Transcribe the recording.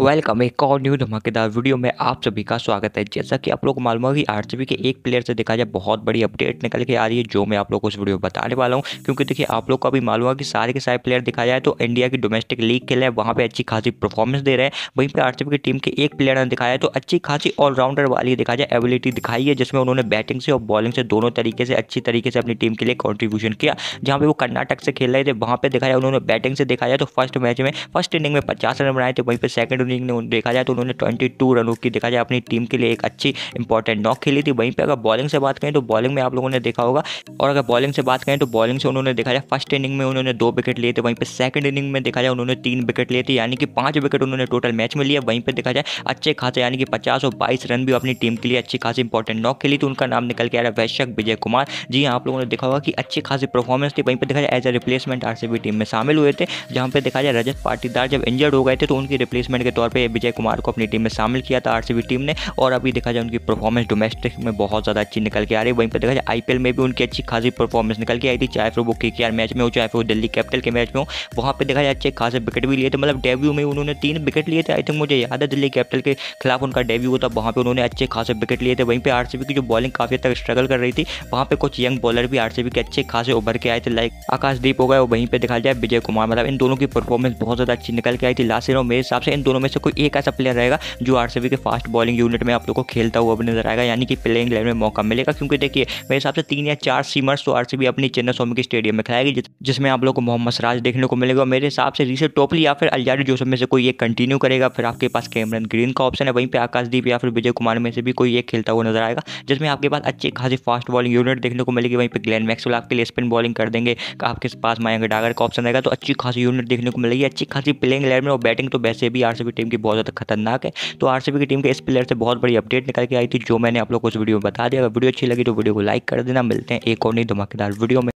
welcome एक और new धमाकेदार वीडियो में आप सभी का स्वागत है जैसा कि आप लोग को मालूम है कि आर के एक प्लेयर से देखा जाए बहुत बड़ी अपडेट निकल के आ रही है जो मैं आप लोग को इस वीडियो में बताने वाला हूं क्योंकि देखिए आप लोग को अभी मालूम है कि सारे के सारे प्लेयर देखा जाए तो इंडिया की डोमेस्टिक लीग खेले हैं वहाँ पर अच्छी खासी परफॉर्मेंस दे रहे हैं वहीं पर आर की टीम के एक प्लेयर ने दिखाया तो अच्छी खासी ऑलराउंडर वाली देखा जाए एबिलिटी दिखाई है जिसमें उन्होंने बैटिंग से और बॉलिंग से दोनों तरीके से अच्छी तरीके से अपनी टीम के लिए कॉन्ट्रीब्यूशन किया जहाँ पर वो कर्नाटक से खेल रहे थे वहाँ पर दिखाया उन्होंने बैटिंग से दिखाया तो फर्स्ट मैच में फर्स्ट इनिंग में पचास रन बनाए थे वहीं पर सेकंड वीरेंद्र सिंह ने देखा जाए तो उन्होंने ट्वेंटी रनों की देखा जाए अपनी टीम के लिए एक अच्छी इंपॉर्टेंट नॉक खेली थी वहीं पर अगर बॉलिंग से बात करें तो बॉलिंग में आप लोगों ने देखा होगा और अगर बॉलिंग से बात करें तो बॉलिंग से उन्होंने देखा जाए फर्स्ट इनिंग में उन्होंने दो विकेट लिए थे वहीं पर सेकंड इनिंग में देखा जाए उन्होंने तीन विकेट लिए थे यानी कि पांच विकेट उन्होंने टोटल मैच में लिया वहीं पर देखा जाए अच्छे खासे यानी कि पचास और बाईस रन भी अपनी टीम के लिए अच्छी खासी इंपॉर्टेंट नॉक खेली थी उनका नाम निकल के आ रहा है वैश्यक विजय कुमार जी हाँ, आप लोगों ने देखा होगा कि अच्छी खासी परफॉर्मेंस थी वहीं पर देखा जाए as a replacement RCB team में शामिल हुए थे जहां पर देखा जाए रजत पाटीदार जब इंजर्ड हो गए थे तो उनकी रिप्लेसमेंट के तौर पर विजय कुमार को अपनी टीम में शामिल किया था आरसीबी टीम ने और अभी देखा जाए उनकी परफॉर्मेंस डोमेस्टिक में बहुत ज़्यादा अच्छी निकल के आ रही है वहीं पर देखा जाए आईपीएल में भी उनकी अच्छी खासी परफॉर्मेंस निकल के आई थी चाहे फिर वो के मैच में हो चाहे फिर वो दिल्ली कैपिटल के मैच में हो वहाँ पर देखा जाए अच्छे खासे विकेट भी लिए थे मतलब डेब्यू में उन्होंने तीन विकेट लिए थे आई थिंक मुझे याद है दिल्ली कैपिटल के खिलाफ उनका डेब्यू होता वहाँ पर उन्होंने अच्छे खासे विकेट लिए थे वहीं पर आर की जो बॉलिंग काफ़ी तक स्ट्रगल कर रही थी वहाँ पर कुछ यंग बॉलर भी आर के अच्छे खासे उभर के आए थे लाइक आकाशदीप हो गए वहीं पर देखा जाए विजय कुमार मतलब इन दोनों की परफॉर्मेंस बहुत ज़्यादा अच्छी निकल के आई थी लास्ट ईयर मेरे हिसाब से इन दोनों में से कोई एक ऐसा प्लेयर रहेगा जो आर के फास्ट बॉलिंग यूनिट में आप लोग को खेलता हुआ नजर आएगा यानी कि प्लेइंग लाइन में मौका मिलेगा क्योंकि देखिए मेरे हिसाब से तीन या चार सीमर्स तो आर अपनी चेन्नई सोमी के स्टेडियम में खिलाएगी जिसमें आप लोग को मोहम्मद सराज देखने को मिलेगा मेरे हिसाब से रिसे टोपली या फिर अलजारी जोसफ में से कोई एक कंटिन्यू करेगा फिर आपके पास कैमरन ग्रीन का ऑप्शन है वहीं पर आकाशदीप या फिर विजय कुमार में से भी कोई एक खेलता हुआ नजर आएगा जिसमें आपके पास अच्छे खासी फास्ट बॉलिंग यूनिट देखने को मिलेगी वहीं पर ग्लैन मैक्सवेल आपके लिए स्पिन बॉलिंग कर देंगे आपके पास मायंग डागर का ऑप्शन रहेगा तो अच्छी खासी यूनिट देखने को मिलेगी अच्छी खासी प्लेइंग लाइन में और बैटिंग तो वैसे भी आर की टीम की बहुत ज़्यादा खतरनाक है तो आर की टीम के इस प्लेयर से बहुत बड़ी अपडेट निकल के आई थी जो मैंने आप लोग को उस वीडियो में बता दिया अगर वीडियो अच्छी लगी तो वीडियो को लाइक कर देना मिलते हैं एक और नहीं धमाकेदार वीडियो में